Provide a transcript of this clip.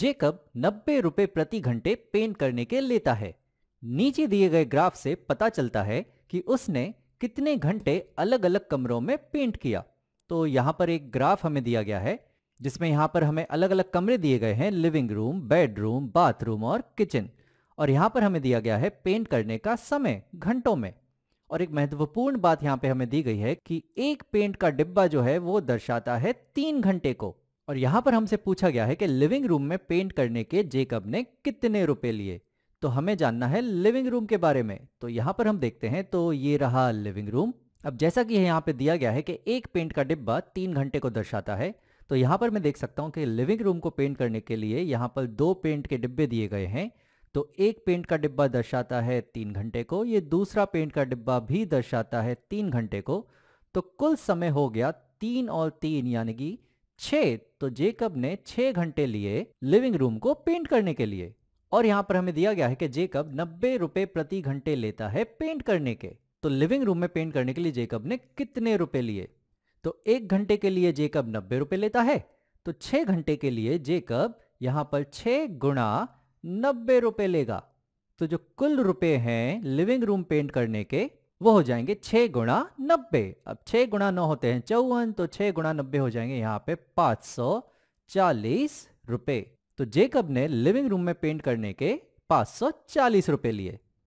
Jacob नब्बे रुपए प्रति घंटे पेन करने के लेता है नीचे दिए गए ग्राफ से पता चलता है कि उसने कितने घंटे अलग अलग कमरों में पेंट किया तो यहाँ पर एक ग्राफ हमें दिया गया है जिसमें यहाँ पर हमें अलग अलग कमरे दिए गए हैं लिविंग रूम बेडरूम बाथरूम और किचन और यहाँ पर हमें दिया गया है पेंट करने का समय घंटों में और एक महत्वपूर्ण बात यहाँ पे हमें दी गई है कि एक पेंट का डिब्बा जो है वो दर्शाता है तीन घंटे को और यहां पर हमसे पूछा गया है कि लिविंग रूम में पेंट करने के जेकब ने कितने रुपए लिए तो हमें जानना है लिविंग रूम के बारे में तो यहां पर हम देखते हैं तो ये रहा लिविंग रूम अब जैसा कि यहां पे दिया गया है कि एक पेंट का डिब्बा तीन घंटे को दर्शाता है तो यहां पर मैं देख सकता हूं कि लिविंग रूम को पेंट करने के लिए यहां पर दो पेंट के डिब्बे दिए गए हैं तो एक पेंट का डिब्बा दर्शाता है तीन घंटे को ये दूसरा पेंट का डिब्बा भी दर्शाता है तीन घंटे को तो कुल समय हो गया तीन और तीन यानी कि छे तो जेकब ने छे घंटे लिए लिविंग रूम को पेंट करने के लिए और यहाँ पर हमें दिया गया है कि जेकब नब्बे रुपए प्रति घंटे लेता है पेंट करने के तो लिविंग रूम में पेंट करने के लिए जेकब ने कितने रुपए लिए तो एक घंटे के लिए जेकब नब्बे रुपए लेता है तो छः घंटे के लिए जेकब यहां पर छः गुणा नब्बे रुपए लेगा तो जो कुल रुपए हैं लिविंग रूम पेंट करने के वो हो जाएंगे छः गुणा नब्बे अब छः गुणा नौ होते हैं चौवन तो छः गुणा नब्बे हो जाएंगे यहाँ पे पाँच सौ चालीस रुपए तो जेकब ने लिविंग रूम में पेंट करने के पांच सौ चालीस रुपए लिए